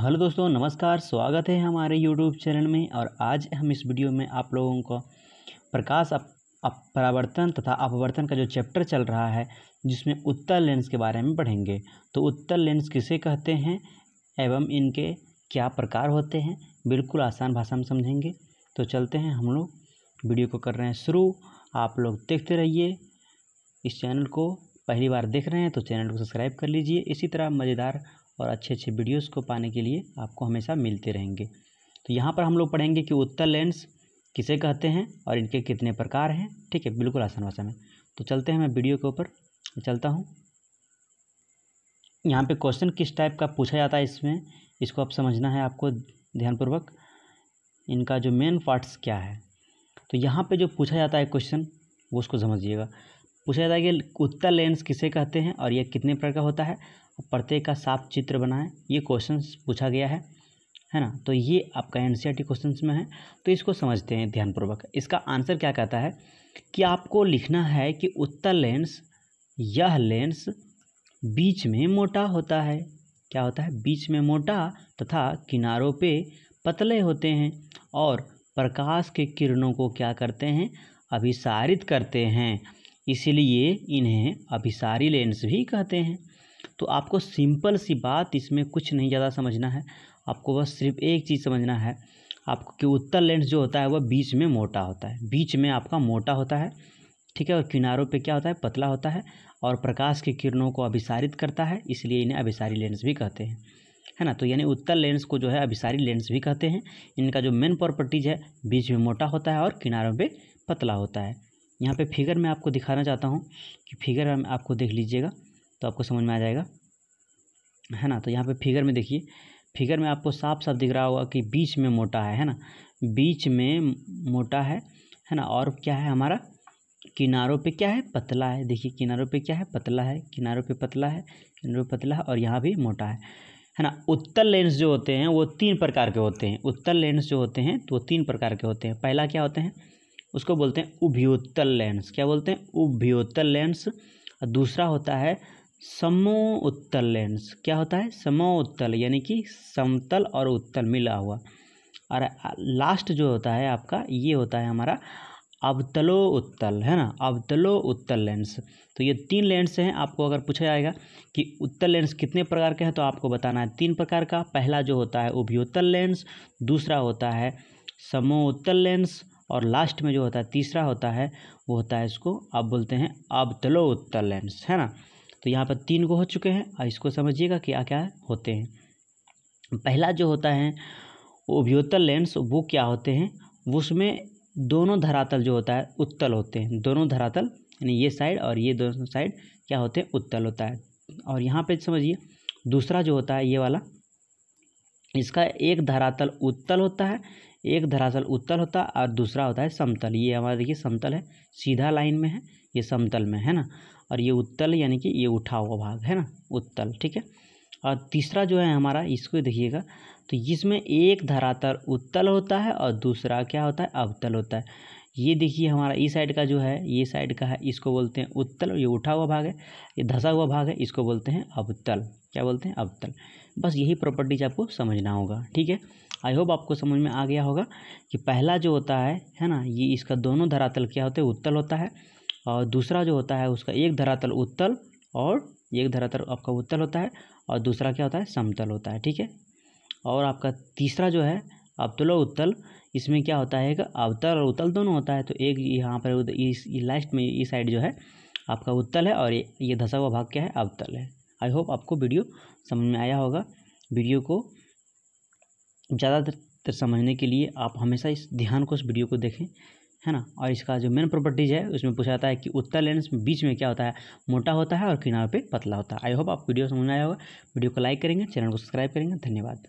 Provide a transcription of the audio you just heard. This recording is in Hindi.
हेलो दोस्तों नमस्कार स्वागत है हमारे यूट्यूब चैनल में और आज हम इस वीडियो में आप लोगों को प्रकाश अप, परावर्तन तथा अपवर्तन का जो चैप्टर चल रहा है जिसमें उत्तर लेंस के बारे में पढ़ेंगे तो उत्तर लेंस किसे कहते हैं एवं इनके क्या प्रकार होते हैं बिल्कुल आसान भाषा में समझेंगे तो चलते हैं हम लोग वीडियो को कर रहे हैं शुरू आप लोग देखते रहिए इस चैनल को पहली बार देख रहे हैं तो चैनल को सब्सक्राइब कर लीजिए इसी तरह मज़ेदार और अच्छे अच्छे वीडियोस को पाने के लिए आपको हमेशा मिलते रहेंगे तो यहाँ पर हम लोग पढ़ेंगे कि उत्तर लेंस किसे कहते हैं और इनके कितने प्रकार हैं ठीक है बिल्कुल आसान भाषा में तो चलते हैं मैं वीडियो के ऊपर चलता हूँ यहाँ पे क्वेश्चन किस टाइप का पूछा जाता है इसमें इसको अब समझना है आपको ध्यानपूर्वक इनका जो मेन पार्ट्स क्या है तो यहाँ पे जो पूछा जाता है क्वेश्चन वो उसको समझिएगा पूछा जाता है कि उत्तर लेंस किसे कहते हैं और यह कितने प्रकार का होता है प्रत्येक का साफ चित्र बनाएं ये क्वेश्चन पूछा गया है है ना तो ये आपका एन सी क्वेश्चन में है तो इसको समझते हैं ध्यानपूर्वक इसका आंसर क्या कहता है कि आपको लिखना है कि उत्तर लेंस यह लेंस बीच में मोटा होता है क्या होता है बीच में मोटा तथा किनारों पे पतले होते हैं और प्रकाश के किरणों को क्या करते हैं अभिसारित करते हैं इसलिए इन्हें अभिसारी लेंस भी कहते हैं तो आपको सिंपल सी बात इसमें कुछ नहीं ज़्यादा समझना है आपको बस सिर्फ एक चीज़ समझना है आपके उत्तर लेंस जो होता है वह बीच में मोटा होता है बीच में आपका मोटा होता है ठीक है और किनारों पे क्या होता है पतला होता है और प्रकाश की किरणों को अभिसारित करता है इसलिए इन्हें अभिसारी लेंस भी कहते हैं है ना तो यानी उत्तर लेंस को जो है अभिसारी लेंस भी कहते हैं इनका जो मेन प्रॉपर्टीज है बीच में मोटा होता है और किनारों पर पतला होता है यहाँ पे फिगर मैं आपको दिखाना चाहता हूँ कि फिगर आपको देख लीजिएगा तो आपको समझ में आ जाएगा है ना तो यहाँ पे फिगर में देखिए फिगर में आपको साफ साफ दिख रहा होगा कि बीच में मोटा है है ना बीच में मोटा है है ना और क्या है हमारा किनारों पे क्या है पतला है देखिए किनारों पे क्या है पतला है किनारों पे पतला है किनारों पे पतला है और यहाँ भी मोटा है है ना उत्तर लेंस जो होते हैं वो तीन प्रकार के होते हैं उत्तर लेंस जो होते हैं तो वो तीन प्रकार के होते हैं पहला क्या होते हैं उसको बोलते हैं उभ्योत्तल लेंस क्या बोलते हैं उभ्योत्तल लेंस और दूसरा होता है समोत्तल लेंस क्या होता है समोत्तल यानी कि समतल और उत्तल मिला हुआ और लास्ट जो होता है आपका ये होता है हमारा अवतलो उत्तल है ना अवतलो उत्तल लेंस तो ये तीन लेंस हैं आपको अगर पूछा जाएगा कि उत्तल लेंस कितने प्रकार के हैं तो आपको बताना है तीन प्रकार का पहला जो होता है उभ्योत्तल लेंस दूसरा होता है समोत्तल लेंस और लास्ट में जो होता है तीसरा होता है वो होता है इसको आप बोलते हैं अब तलो उत्तर लेंस है ना तो यहाँ पर तीन गो हो चुके हैं और इसको समझिएगा क्या क्या होते हैं पहला जो होता है उभ्योत्तर लेंस वो क्या होते हैं उसमें दोनों धरातल जो होता है उत्तल होते हैं दोनों धरातल यानी ये साइड और ये दोनों साइड क्या होते हैं उत्तल होता है और यहाँ पे समझिए दूसरा जो होता है ये वाला इसका एक धरातल उत्तल होता है एक धरातल उत्तल होता है और दूसरा होता है समतल ये हमारा देखिए समतल है सीधा लाइन में है ये समतल में है ना और ये उत्तल यानी कि ये उठा हुआ भाग है ना उत्तल ठीक है और तीसरा जो है हमारा इसको देखिएगा तो इसमें एक धरातल उत्तल होता है और दूसरा क्या होता है अवतल होता है ये देखिए हमारा इस साइड का जो है ये साइड का है इसको बोलते हैं उत्तल ये उठा हुआ भाग है ये धसा हुआ भाग है इसको बोलते हैं अवतल क्या बोलते हैं अवतल बस यही प्रॉपर्टीज आपको समझना होगा ठीक है आई होप आपको समझ में आ गया होगा कि पहला जो होता है है ना ये इसका दोनों धरातल क्या होते हैं उत्तल होता है और दूसरा जो होता है उसका एक धरातल उत्तल और एक धरातल आपका उत्तल होता है और दूसरा क्या होता है समतल होता है ठीक है और आपका तीसरा जो है अवतल और उत्तल इसमें क्या होता है अवतल और उत्तल दोनों होता है तो एक यहाँ पर इस लास्ट में ये साइड जो है आपका उत्तल है और ये ये धसा हुआ भाग क्या है अवतल है आई होप आपको वीडियो समझ में आया होगा वीडियो को ज़्यादातर समझने के लिए आप हमेशा इस ध्यान को इस वीडियो को देखें है ना और इसका जो मेन प्रॉपर्टीज है उसमें पूछा जाता है कि उत्तर लेंस बीच में क्या होता है मोटा होता है और किनारे पे पतला होता है आई होप आप वीडियो समझ में आया होगा वीडियो को लाइक करेंगे चैनल को सब्सक्राइब करेंगे धन्यवाद